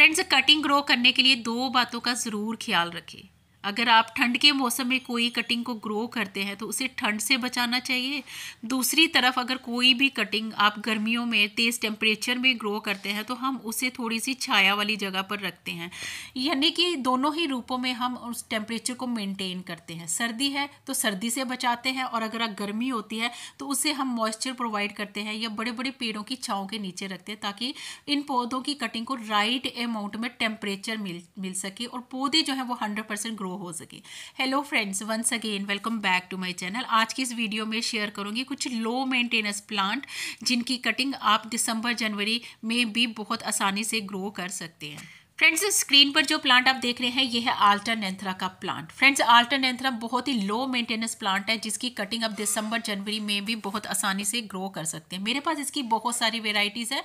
Friends cutting grow करने के लिए दो बातों का ज़रूर ख्याल रखें अगर आप ठंड के मौसम में कोई कटिंग को ग्रो करते हैं तो उसे ठंड से बचाना चाहिए दूसरी तरफ अगर कोई भी कटिंग आप गर्मियों में तेज़ टेम्परेचर में ग्रो करते हैं तो हम उसे थोड़ी सी छाया वाली जगह पर रखते हैं यानी कि दोनों ही रूपों में हम उस टेम्परेचर को मेंटेन करते हैं सर्दी है तो सर्दी से बचाते हैं और अगर गर्मी होती है तो उसे हम मॉइस्चर प्रोवाइड करते हैं या बड़े बड़े पेड़ों की छाँव के नीचे रखते हैं ताकि इन पौधों की कटिंग को राइट अमाउंट में टेम्परेचर मिल मिल सके और पौधे जो हैं वो हंड्रेड ग्रो ग्रो हो सके hello friends once again welcome back to my channel आज की इस वीडियो में शेयर करूंगी कुछ लो मेंटेनेंस प्लांट जिनकी कटिंग आप दिसंबर जनवरी में भी बहुत आसानी से ग्रो कर सकते हैं फ्रेंड्स स्क्रीन पर जो प्लांट आप देख रहे हैं ये है आल्टन नेंथ्रा का प्लांट फ्रेंड्स आल्टन नेंथ्रा बहुत ही लो मेंटेनेंस प्लांट है जिसकी कटिंग आप दिसंबर जनवरी में भी बहुत आसानी से ग्रो कर सकते हैं मेरे पास इसकी बहुत सारी वेराइटीज़ है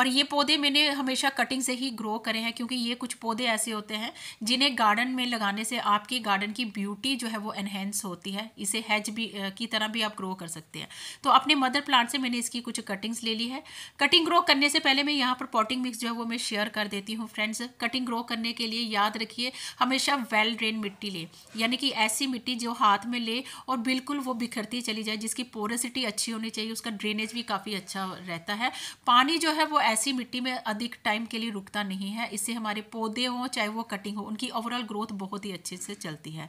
और ये पौधे मैंने हमेशा कटिंग से ही ग्रो करे हैं क्योंकि ये कुछ पौधे ऐसे होते हैं जिन्हें गार्डन में लगाने से आपकी गार्डन की ब्यूटी जो है वो एनहेंस होती है इसे हैज भी की तरह भी आप ग्रो कर सकते हैं तो अपने मदर प्लांट से मैंने इसकी कुछ कटिंग्स ले ली है कटिंग ग्रो करने से पहले मैं यहाँ पर पॉटिंग मिक्स जो है वो मैं शेयर कर देती हूँ फ्रेंड्स कटिंग ग्रो करने के लिए याद रखिए हमेशा वेल ड्रेन मिट्टी लें यानी कि ऐसी मिट्टी जो हाथ में ले और बिल्कुल वो बिखरती चली जाए जिसकी पोरसिटी अच्छी होनी चाहिए उसका ड्रेनेज भी काफ़ी अच्छा रहता है पानी जो है वो ऐसी मिट्टी में अधिक टाइम के लिए रुकता नहीं है इससे हमारे पौधे हों चाहे वो कटिंग हो उनकी ओवरऑल ग्रोथ बहुत ही अच्छे से चलती है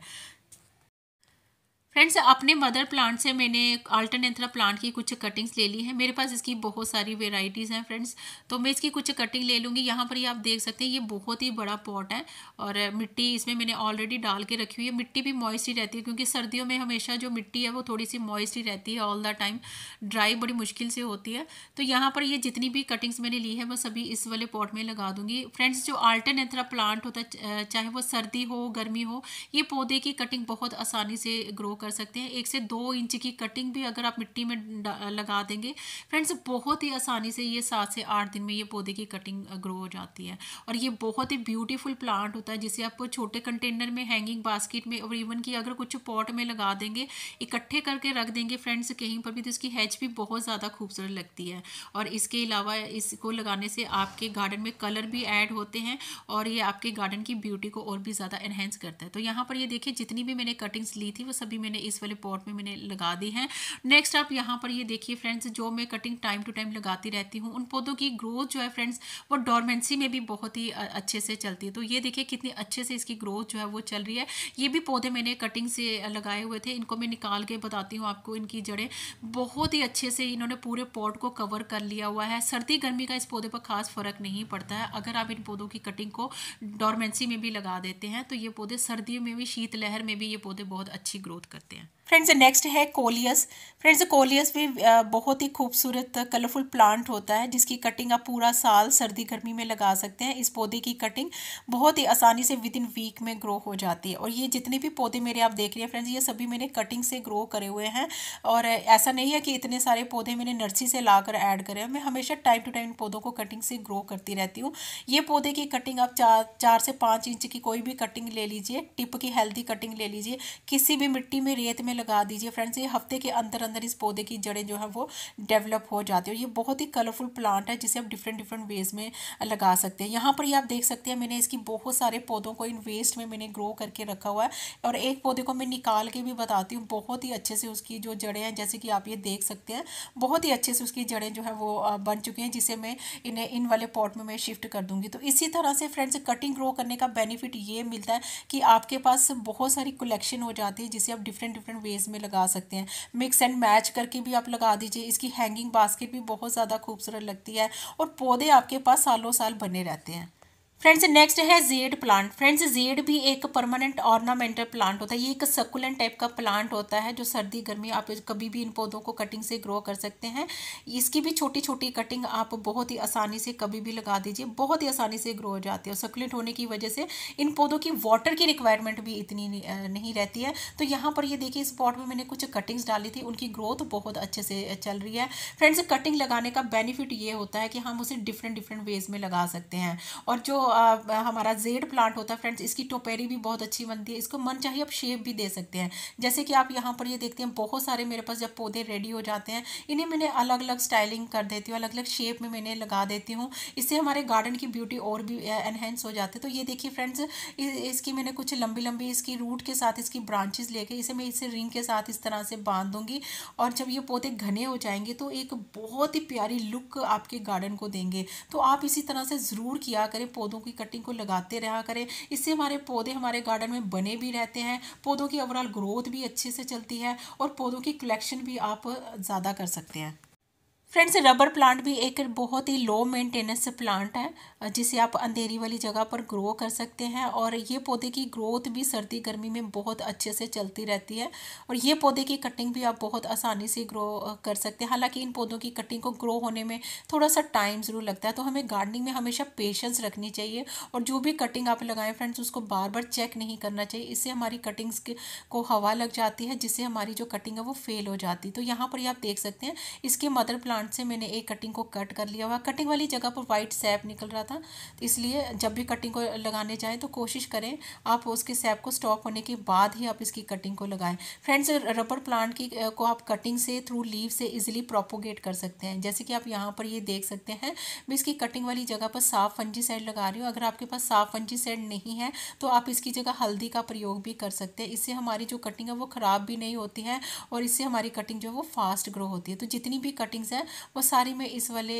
फ्रेंड्स अपने मदर प्लांट से मैंने अल्टरनेथरा प्लांट की कुछ कटिंग्स ले ली है मेरे पास इसकी बहुत सारी वेराइटीज़ हैं फ्रेंड्स तो मैं इसकी कुछ कटिंग ले लूँगी यहाँ पर ये आप देख सकते हैं ये बहुत ही बड़ा पॉट है और मिट्टी इसमें मैंने ऑलरेडी डाल के रखी हुई है मिट्टी भी मॉइस्ट ही रहती है क्योंकि सर्दियों में हमेशा जो मिट्टी है वो थोड़ी सी मॉइस्ट ही रहती है ऑल द टाइम ड्राई बड़ी मुश्किल से होती है तो यहाँ पर ये जितनी भी कटिंग्स मैंने ली है मैं सभी इस वाले पॉट में लगा दूँगी फ्रेंड्स जो अल्टरनेथरा प्लांट होता है चाहे वो सर्दी हो गर्मी हो ये पौधे की कटिंग बहुत आसानी से ग्रो कर सकते हैं एक से दो इंच की कटिंग भी अगर आप मिट्टी में लगा देंगे फ्रेंड्स बहुत ही आसानी से ये सात से आठ दिन में ये पौधे की कटिंग ग्रो हो जाती है और ये बहुत ही ब्यूटीफुल प्लांट होता है जिसे आप छोटे कंटेनर में हैंगिंग बास्केट में और इवन की अगर कुछ पॉट में लगा देंगे इकट्ठे करके रख देंगे फ्रेंड्स कहीं पर भी तो इसकी हैच भी बहुत ज़्यादा खूबसूरत लगती है और इसके अलावा इसको लगाने से आपके गार्डन में कलर भी ऐड होते हैं और ये आपके गार्डन की ब्यूटी को और भी ज़्यादा इन्हेंस करता है तो यहाँ पर ये देखिए जितनी भी मैंने कटिंग्स ली थी वो सभी मैंने मैंने इस वाले पॉट में मैंने लगा दी हैं नेक्स्ट आप यहाँ पर ये देखिए फ्रेंड्स जो मैं कटिंग टाइम टू टाइम लगाती रहती हूँ उन पौधों की ग्रोथ जो है फ्रेंड्स वो डॉर्मेंसी में भी बहुत ही अच्छे से चलती है तो ये देखिए कितने अच्छे से इसकी ग्रोथ जो है वो चल रही है ये भी पौधे मैंने कटिंग से लगाए हुए थे इनको मैं निकाल के बताती हूँ आपको इनकी जड़ें बहुत ही अच्छे से इन्होंने पूरे पॉट को कवर कर लिया हुआ है सर्दी गर्मी का इस पौधे पर खास फ़र्क नहीं पड़ता है अगर आप इन पौधों की कटिंग को डॉर्मेंसी में भी लगा देते हैं तो ये पौधे सर्दियों में भी शीतलहर में भी ये पौधे बहुत अच्छी ग्रोथ करते हैं सकते हैं फ्रेंड्स नेक्स्ट है कोलियस फ्रेंड्स कोलियस भी uh, बहुत ही खूबसूरत कलरफुल uh, प्लांट होता है जिसकी कटिंग आप पूरा साल सर्दी गर्मी में लगा सकते हैं इस पौधे की कटिंग बहुत ही आसानी से विद इन वीक में ग्रो हो जाती है और ये जितने भी पौधे मेरे आप देख रहे हैं फ्रेंड्स ये सभी मैंने कटिंग से ग्रो करे हुए हैं और ऐसा नहीं है कि इतने सारे पौधे मैंने नर्सरी से ला कर ऐड करे हैं मैं हमेशा टाइम टू टाइम पौधों को कटिंग से ग्रो करती रहती हूँ ये पौधे की कटिंग आप चार चार से पाँच इंच की कोई भी कटिंग ले लीजिए टिप की हेल्दी कटिंग ले लीजिए किसी भी मिट्टी में रेत में में लगा दीजिए फ्रेंड्स ये हफ्ते के अंदर अंदर इस पौधे की जड़ें जो है वो डेवलप हो जाती है ये बहुत ही कलरफुल प्लांट है जिसे आप डिफरेंट डिफरेंट वेज में लगा सकते हैं यहाँ पर ये आप देख सकते हैं मैंने इसकी बहुत सारे पौधों को इन वेस्ट में मैंने ग्रो करके रखा हुआ है और एक पौधे को मैं निकाल के भी बताती हूँ बहुत ही अच्छे से उसकी जो जड़ें हैं जैसे कि आप ये देख सकते हैं बहुत ही अच्छे से उसकी जड़ें जो है वो बन चुकी हैं जिसे मैं इन्हें इन वाले पॉट में मैं शिफ्ट कर दूंगी तो इसी तरह से फ्रेंड्स कटिंग ग्रो करने का बेनिफिट ये मिलता है कि आपके पास बहुत सारी कलेक्शन हो जाती है जिसे आप डिफरेंट डिफरेंट वेज में लगा सकते हैं मिक्स एंड मैच करके भी आप लगा दीजिए इसकी हैंगिंग बास्केट भी बहुत ज़्यादा खूबसूरत लगती है और पौधे आपके पास सालों साल बने रहते हैं फ्रेंड्स नेक्स्ट है जेड प्लांट फ्रेंड्स जेड भी एक परमानेंट ऑर्नामेंटल प्लांट होता है ये एक सकुलेंट टाइप का प्लांट होता है जो सर्दी गर्मी आप कभी भी इन पौधों को कटिंग से ग्रो कर सकते हैं इसकी भी छोटी छोटी कटिंग आप बहुत ही आसानी से कभी भी लगा दीजिए बहुत ही आसानी से ग्रो हो जाती है और सकुलेंट होने की वजह से इन पौधों की वाटर की रिक्वायरमेंट भी इतनी नहीं रहती है तो यहाँ पर ये देखिए इस पॉट में मैंने कुछ कटिंग्स डाली थी उनकी ग्रोथ बहुत अच्छे से चल रही है फ्रेंड्स कटिंग लगाने का बेनिफिट ये होता है कि हम उसे डिफरेंट डिफरेंट वेज में लगा सकते हैं और जो हमारा जेड प्लांट होता है फ्रेंड्स इसकी टोपेरी भी बहुत अच्छी बनती है इसको मन चाहिए आप शेप भी दे सकते हैं जैसे कि आप यहाँ पर ये देखते हैं बहुत सारे मेरे पास जब पौधे रेडी हो जाते हैं इन्हें मैंने अलग अलग स्टाइलिंग कर देती हूँ अलग अलग शेप में मैंने लगा देती हूँ इससे हमारे गार्डन की ब्यूटी और भी एनहेंस हो जाती है तो ये देखिए फ्रेंड्स इसकी मैंने कुछ लंबी लंबी इसकी रूट के साथ इसकी ब्रांचेज लेके इसे मैं इसे रिंग के साथ इस तरह से बांध दूंगी और जब ये पौधे घने हो जाएंगे तो एक बहुत ही प्यारी लुक आपके गार्डन को देंगे तो आप इसी तरह से ज़रूर किया करें पौधों की कटिंग को लगाते रहा करें इससे हमारे पौधे हमारे गार्डन में बने भी रहते हैं पौधों की ओवरऑल ग्रोथ भी अच्छे से चलती है और पौधों की कलेक्शन भी आप ज़्यादा कर सकते हैं फ्रेंड्स रबर प्लांट भी एक बहुत ही लो मेंटेनेंस प्लांट है जिसे आप अंधेरी वाली जगह पर ग्रो कर सकते हैं और ये पौधे की ग्रोथ भी सर्दी गर्मी में बहुत अच्छे से चलती रहती है और ये पौधे की कटिंग भी आप बहुत आसानी से ग्रो कर सकते हैं हालांकि इन पौधों की कटिंग को ग्रो होने में थोड़ा सा टाइम ज़रूर लगता है तो हमें गार्डनिंग में हमेशा पेशेंस रखनी चाहिए और जो भी कटिंग आप लगाएं फ्रेंड्स उसको बार बार चेक नहीं करना चाहिए इससे हमारी कटिंग्स को हवा लग जाती है जिससे हमारी जो कटिंग है वो फेल हो जाती है तो यहाँ पर ही आप देख सकते हैं इसके मदर प्लांट हाथ से मैंने एक कटिंग को कट कर लिया हुआ कटिंग वाली जगह पर वाइट सैप निकल रहा था तो इसलिए जब भी कटिंग को लगाने जाएँ तो कोशिश करें आप उसके सैप को स्टॉप होने के बाद ही आप इसकी कटिंग को लगाएं फ्रेंड्स रबर प्लांट की को आप कटिंग से थ्रू लीव से इजिली प्रोपोगेट कर सकते हैं जैसे कि आप यहाँ पर ये देख सकते हैं मैं इसकी कटिंग वाली जगह पर साफ फंजी सेड लगा रही हूँ अगर आपके पास साफ फंजी सेड नहीं है तो आप इसकी जगह हल्दी का प्रयोग भी कर सकते हैं इससे हमारी जो कटिंग है वो ख़राब भी नहीं होती है और इससे हमारी कटिंग जो है वो फास्ट ग्रो होती है तो जितनी भी कटिंग्स हैं वो सारी मैं इस वाले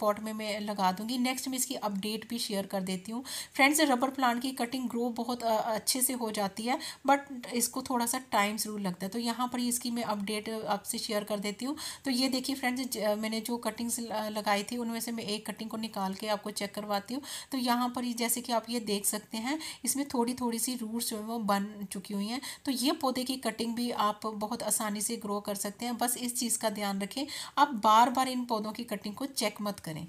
पॉट में मैं लगा दूंगी नेक्स्ट मैं इसकी अपडेट भी शेयर कर देती हूँ फ्रेंड्स रबर प्लांट की कटिंग ग्रो बहुत अच्छे से हो जाती है बट इसको थोड़ा सा टाइम ज़रूर लगता है तो यहाँ पर इसकी मैं अपडेट आपसे शेयर कर देती हूँ तो ये देखिए फ्रेंड्स मैंने जो कटिंग्स लगाई थी उनमें से मैं एक कटिंग को निकाल के आपको चेक करवाती हूँ तो यहाँ पर जैसे कि आप ये देख सकते हैं इसमें थोड़ी थोड़ी सी रूट्स जो है वो बन चुकी हुई हैं तो ये पौधे की कटिंग भी आप बहुत आसानी से ग्रो कर सकते हैं बस इस चीज़ का ध्यान रखें आप बार बार इन पौधों की कटिंग को चेक मत करें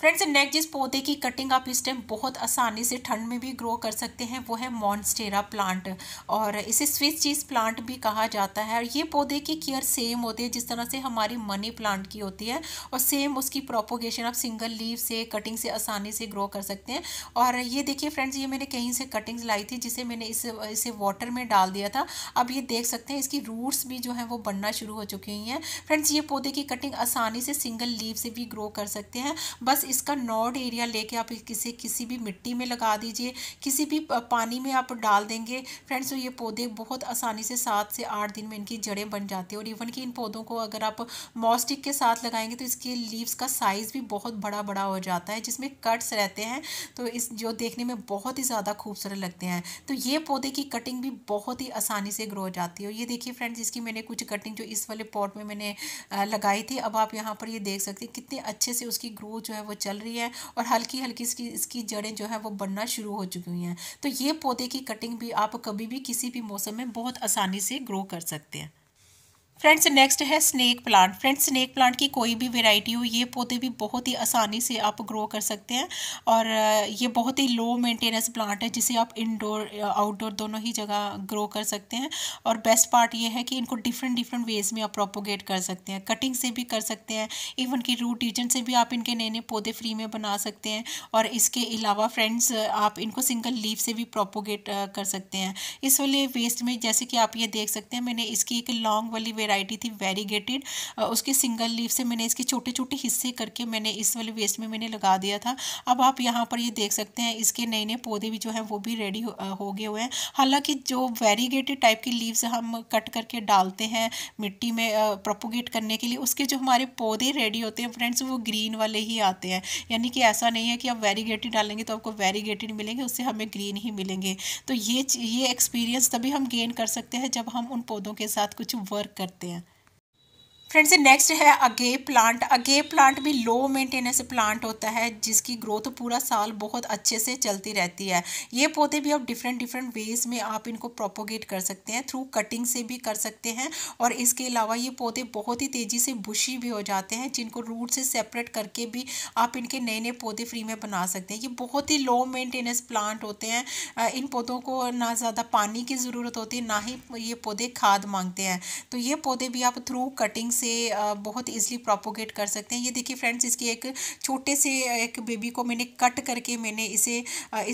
फ्रेंड्स नेक्स्ट जिस पौधे की कटिंग आप इस टाइम बहुत आसानी से ठंड में भी ग्रो कर सकते हैं वो है मॉन्स्टेरा प्लांट और इसे स्विस चीज़ प्लांट भी कहा जाता है और ये पौधे की केयर सेम होती है जिस तरह से हमारी मनी प्लांट की होती है और सेम उसकी प्रोपोगेशन आप सिंगल लीव से कटिंग से आसानी से ग्रो कर सकते हैं और ये देखिए फ्रेंड्स ये मैंने कहीं से कटिंग्स लाई थी जिसे मैंने इस इसे वाटर में डाल दिया था अब ये देख सकते हैं इसकी रूट्स भी जो है वो बनना शुरू हो चुकी हैं फ्रेंड्स ये पौधे की कटिंग आसानी से सिंगल लीव से भी ग्रो कर सकते हैं बस इसका नोड एरिया लेके आप किसी किसी भी मिट्टी में लगा दीजिए किसी भी पानी में आप डाल देंगे फ्रेंड्स तो ये पौधे बहुत आसानी से सात से आठ दिन में इनकी जड़ें बन जाती है और इवन कि इन पौधों को अगर आप मॉस्टिक के साथ लगाएंगे तो इसके लीव्स का साइज़ भी बहुत बड़ा बड़ा हो जाता है जिसमें कट्स रहते हैं तो इस जो देखने में बहुत ही ज़्यादा खूबसूरत लगते हैं तो ये पौधे की कटिंग भी बहुत ही आसानी से ग्रो हो जाती है और ये देखिए फ्रेंड्स इसकी मैंने कुछ कटिंग जो इस वाले पॉट में मैंने लगाई थी अब आप यहाँ पर ये देख सकते हैं कितने अच्छे से उसकी ग्रोथ जो है वो चल रही है और हल्की हल्की इसकी इसकी जड़ें जो है वो बनना शुरू हो चुकी हैं तो ये पौधे की कटिंग भी आप कभी भी किसी भी मौसम में बहुत आसानी से ग्रो कर सकते हैं फ्रेंड्स नेक्स्ट है snake plant friends snake plant की कोई भी वेराइटी हो ये पौधे भी बहुत ही आसानी से आप ग्रो कर सकते हैं और ये बहुत ही लो मेंटेनेंस प्लांट है जिसे आप इंडोर आउटडोर दोनों ही जगह ग्रो कर सकते हैं और बेस्ट पार्ट ये है कि इनको डिफरेंट डिफरेंट वेज में आप प्रोपोगेट कर सकते हैं कटिंग से भी कर सकते हैं इवन की रूट रीजन से भी आप इनके नए नए पौधे फ्री में बना सकते हैं और इसके अलावा फ्रेंड्स आप इनको सिंगल लीव से भी प्रोपोगेट कर सकते हैं इस वाले वेस्ट में जैसे कि आप ये देख सकते हैं मैंने इसकी एक लॉन्ग वाली वेराइटी थी वेरीगेटेड उसके सिंगल लीव से मैंने इसके छोटे छोटे हिस्से करके मैंने इस वाले वेस्ट में मैंने लगा दिया था अब आप यहाँ पर ये देख सकते हैं इसके नए नए पौधे भी जो हैं वो भी रेडी हो गए हुए हैं हालांकि जो वेरीगेटेड टाइप के लीव्स हम कट करके डालते हैं मिट्टी में प्रोपोगेट करने के लिए उसके जो हमारे पौधे रेडी होते हैं फ्रेंड्स वो ग्रीन वाले ही आते हैं यानी कि ऐसा नहीं है कि आप वेरीगेटेड डालेंगे तो आपको वेरीगेटेड मिलेंगे उससे हमें ग्रीन ही मिलेंगे तो ये ये एक्सपीरियंस तभी हम गेन कर सकते हैं जब हम उन पौधों के साथ कुछ वर्क करते करते हैं फ्रेंड्स नेक्स्ट है अगे प्लांट अगे प्लांट भी लो मेंटेनेंस प्लांट होता है जिसकी ग्रोथ पूरा साल बहुत अच्छे से चलती रहती है ये पौधे भी आप डिफरेंट डिफरेंट वेज में आप इनको प्रोपोगेट कर सकते हैं थ्रू कटिंग से भी कर सकते हैं और इसके अलावा ये पौधे बहुत ही तेज़ी से बुशी भी हो जाते हैं जिनको रूट से सेपरेट करके भी आप इनके नए नए पौधे फ्री में बना सकते हैं ये बहुत ही लो मेंटेनेंस प्लांट होते हैं इन पौधों को ना ज़्यादा पानी की ज़रूरत होती है ना ही ये पौधे खाद मांगते हैं तो ये पौधे भी आप थ्रू कटिंग से बहुत ईजिली प्रोपोगेट कर सकते हैं ये देखिए फ्रेंड्स इसकी एक छोटे से एक बेबी को मैंने कट करके मैंने इसे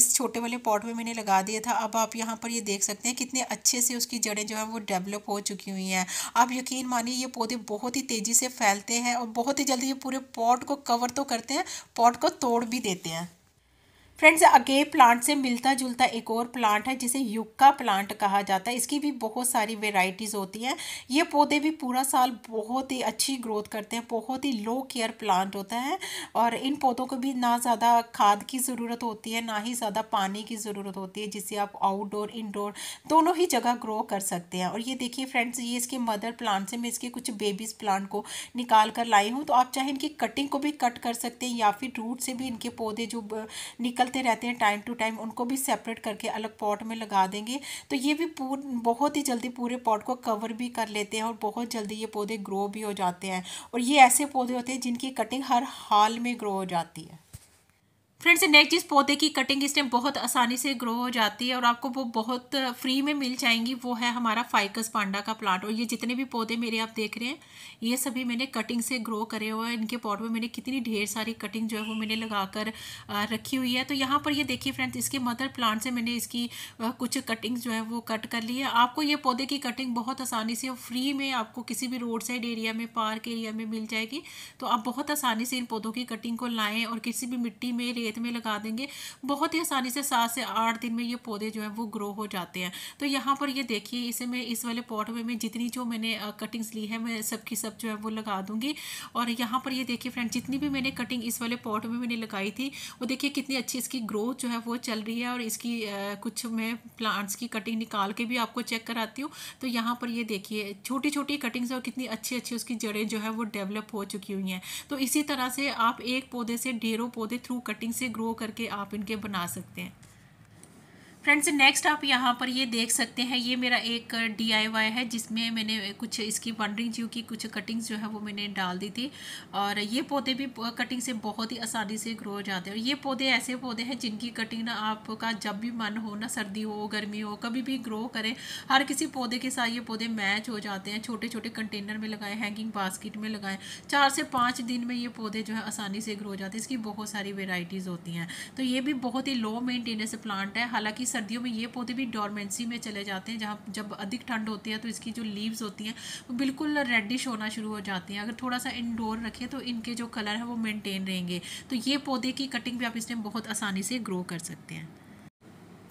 इस छोटे वाले पॉट में मैंने लगा दिया था अब आप यहाँ पर ये देख सकते हैं कितने अच्छे से उसकी जड़ें जो हैं वो डेवलप हो चुकी हुई हैं आप यकीन मानिए ये पौधे बहुत ही तेज़ी से फैलते हैं और बहुत ही जल्दी ये पूरे पॉट को कवर तो करते हैं पॉट को तोड़ भी देते हैं फ्रेंड्स अगे प्लांट से मिलता जुलता एक और प्लांट है जिसे युक्का प्लांट कहा जाता है इसकी भी बहुत सारी वेराइटीज़ होती हैं ये पौधे भी पूरा साल बहुत ही अच्छी ग्रोथ करते हैं बहुत ही लो केयर प्लांट होता है और इन पौधों को भी ना ज़्यादा खाद की ज़रूरत होती है ना ही ज़्यादा पानी की ज़रूरत होती है जिससे आप आउटडोर इनडोर दोनों ही जगह ग्रो कर सकते हैं और ये देखिए फ्रेंड्स ये इसके मदर प्लांट से मैं इसके कुछ बेबीज़ प्लांट को निकाल कर लाई हूँ तो आप चाहे इनकी कटिंग को भी कट कर सकते हैं या फिर रूट से भी इनके पौधे जो निकल निकलते रहते हैं टाइम टू टाइम उनको भी सेपरेट करके अलग पॉट में लगा देंगे तो ये भी बहुत ही जल्दी पूरे पॉट को कवर भी कर लेते हैं और बहुत जल्दी ये पौधे ग्रो भी हो जाते हैं और ये ऐसे पौधे होते हैं जिनकी कटिंग हर हाल में ग्रो हो जाती है फ्रेंड्स नेक्स्ट चीज पौधे की कटिंग इस टाइम बहुत आसानी से ग्रो हो जाती है और आपको वो बहुत फ्री में मिल जाएंगी वो है हमारा फाइकस पांडा का प्लांट और ये जितने भी पौधे मेरे आप देख रहे हैं ये सभी मैंने कटिंग से ग्रो करे हुए हैं इनके पॉट में मैंने कितनी ढेर सारी कटिंग जो है वो मैंने लगा कर रखी हुई है तो यहाँ पर ये देखिए फ्रेंड्स इसके मदर प्लांट से मैंने इसकी कुछ कटिंग जो है वो कट कर ली है आपको ये पौधे की कटिंग बहुत आसानी से और फ्री में आपको किसी भी रोड साइड एरिया में पार्क एरिया में मिल जाएगी तो आप बहुत आसानी से इन पौधों की कटिंग को लाएँ और किसी भी मिट्टी में रेत खेत में लगा देंगे बहुत ही आसानी से सात से आठ दिन में ये पौधे जो हैं वो ग्रो हो जाते हैं तो यहाँ पर ये देखिए इसे मैं इस वाले पॉट में मैं जितनी जो मैंने कटिंग्स ली है मैं सबकी सब जो है वो लगा दूँगी और यहाँ पर ये देखिए फ्रेंड जितनी भी मैंने कटिंग इस वाले पॉट में मैंने लगाई थी वो देखिए कितनी अच्छी इसकी ग्रोथ जो है वो चल रही है और इसकी कुछ मैं प्लांट्स की कटिंग निकाल के भी आपको चेक कराती हूँ तो यहाँ पर ये देखिए छोटी छोटी कटिंग्स और कितनी अच्छी अच्छी उसकी जड़ें जो है वो डेवलप हो चुकी हुई हैं तो इसी तरह से आप एक पौधे से ढेरों पौधे थ्रू कटिंग से ग्रो करके आप इनके बना सकते हैं फ्रेंड्स नेक्स्ट आप यहाँ पर ये देख सकते हैं ये मेरा एक डीआईवाई है जिसमें मैंने कुछ इसकी वनडरिंग जीव की कुछ कटिंग्स जो है वो मैंने डाल दी थी और ये पौधे भी कटिंग से बहुत ही आसानी से ग्रो हो जाते हैं ये पौधे ऐसे पौधे हैं जिनकी कटिंग ना आपका जब भी मन हो ना सर्दी हो गर्मी हो कभी भी ग्रो करें हर किसी पौधे के साथ ये पौधे मैच हो जाते हैं छोटे छोटे कंटेनर में लगाएं हैंगिंग बास्केट में लगाएं चार से पाँच दिन में ये पौधे जो है आसानी से ग्रो हो जाते हैं इसकी बहुत सारी वेराइटीज़ होती हैं तो ये भी बहुत ही लो मेनटेनेंस प्लांट है हालाँकि सर्दियों में ये पौधे भी डॉर्मेंसी में चले जाते हैं जहाँ जब अधिक ठंड होती है तो इसकी जो लीव्स होती हैं वो बिल्कुल रेडिश होना शुरू हो जाती हैं अगर थोड़ा सा इनडोर रखें तो इनके जो कलर है वो मेनटेन रहेंगे तो ये पौधे की कटिंग भी आप इसमें बहुत आसानी से ग्रो कर सकते हैं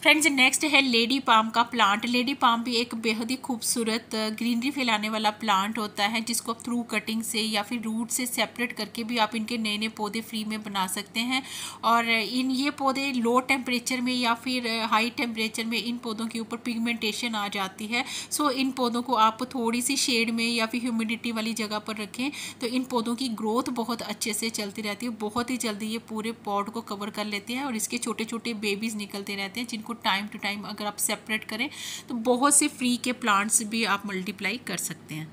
फ्रेंड्स नेक्स्ट है लेडी पाम का प्लांट लेडी पाम भी एक बेहद ही खूबसूरत ग्रीनरी uh, फैलाने वाला प्लांट होता है जिसको आप थ्रू कटिंग से या फिर रूट से सेपरेट करके भी आप इनके नए नए पौधे फ्री में बना सकते हैं और uh, इन ये पौधे लो टेम्परेचर में या फिर हाई uh, टेम्परेचर में इन पौधों के ऊपर पिगमेंटेशन आ जाती है सो इन पौधों को आप थोड़ी सी शेड में या फिर ह्यूमिडिटी वाली जगह पर रखें तो इन पौधों की ग्रोथ बहुत अच्छे से चलती रहती है बहुत ही जल्दी ये पूरे पॉट को कवर कर लेते हैं और इसके छोटे छोटे बेबीज़ निकलते रहते हैं जिनको टाइम टू टाइम अगर आप सेपरेट करें तो बहुत से फ्री के प्लांट्स भी आप मल्टीप्लाई कर सकते हैं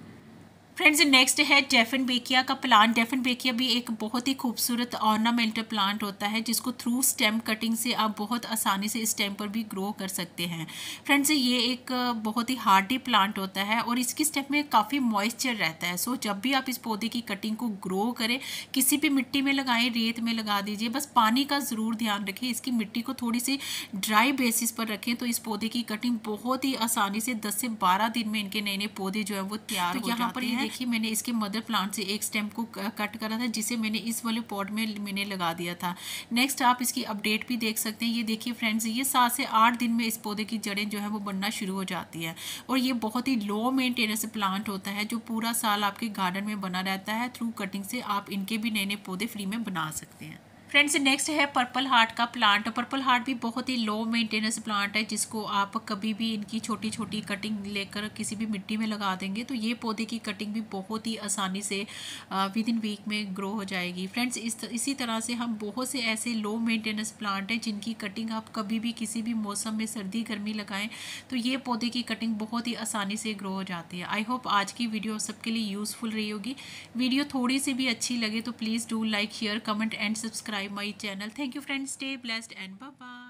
फ्रेंड्स नेक्स्ट है डेफिन बेकिया का प्लांट डेफिन बेकिया भी एक बहुत ही खूबसूरत ऑर्नामेंटल प्लांट होता है जिसको थ्रू स्टेम कटिंग से आप बहुत आसानी से स्टेम पर भी ग्रो कर सकते हैं फ्रेंड्स ये एक बहुत ही हार्डी प्लांट होता है और इसकी स्टेम में काफ़ी मॉइस्चर रहता है सो जब भी आप इस पौधे की कटिंग को ग्रो करें किसी भी मिट्टी में लगाएं रेत में लगा दीजिए बस पानी का ज़रूर ध्यान रखें इसकी मिट्टी को थोड़ी सी ड्राई बेसिस पर रखें तो इस पौधे की कटिंग बहुत ही आसानी से दस से बारह दिन में इनके नए नए पौधे जो है वो तैयार तो हो यहाँ पर ये देखिए मैंने इसके मदर प्लांट से एक स्टेम को कट करा था जिसे मैंने इस वाले पॉट में मैंने लगा दिया था नेक्स्ट आप इसकी अपडेट भी देख सकते हैं ये देखिए फ्रेंड्स ये सात से आठ दिन में इस पौधे की जड़ें जो है वो बनना शुरू हो जाती है और ये बहुत ही लो मेंटेनेंस प्लांट होता है जो पूरा साल आपके गार्डन में बना रहता है थ्रू कटिंग से आप इनके भी नए नए पौधे फ्री में बना सकते हैं फ्रेंड्स नेक्स्ट है पर्पल हार्ट का प्लांट पर्पल हार्ट भी बहुत ही लो मेंटेनेंस प्लांट है जिसको आप कभी भी इनकी छोटी छोटी कटिंग लेकर किसी भी मिट्टी में लगा देंगे तो ये पौधे की कटिंग भी बहुत ही आसानी से विद इन वीक में ग्रो हो जाएगी फ्रेंड्स इस इसी तरह से हम बहुत से ऐसे लो मेंटेनेंस प्लांट हैं जिनकी कटिंग आप कभी भी किसी भी मौसम में सर्दी गर्मी लगाएं तो ये पौधे की कटिंग बहुत ही आसानी से ग्रो हो जाती है आई होप आज की वीडियो सबके लिए यूज़फुल रही होगी वीडियो थोड़ी सी भी अच्छी लगे तो please do like share comment and subscribe subscribe my channel. Thank you friends. Stay blessed and bye-bye.